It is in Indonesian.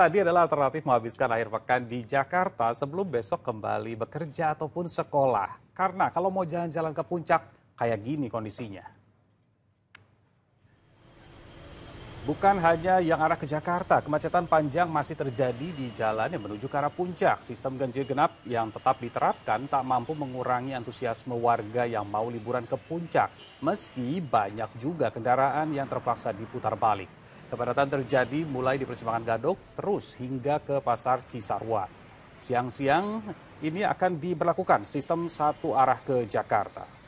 tadi adalah alternatif menghabiskan akhir pekan di Jakarta sebelum besok kembali bekerja ataupun sekolah. Karena kalau mau jalan-jalan ke puncak, kayak gini kondisinya. Bukan hanya yang arah ke Jakarta, kemacetan panjang masih terjadi di jalan yang menuju ke arah puncak. Sistem ganjil genap yang tetap diterapkan tak mampu mengurangi antusiasme warga yang mau liburan ke puncak. Meski banyak juga kendaraan yang terpaksa diputar balik. Kepadatan terjadi mulai di persimpangan Gadok terus hingga ke Pasar Cisarua. Siang-siang ini akan diberlakukan sistem satu arah ke Jakarta.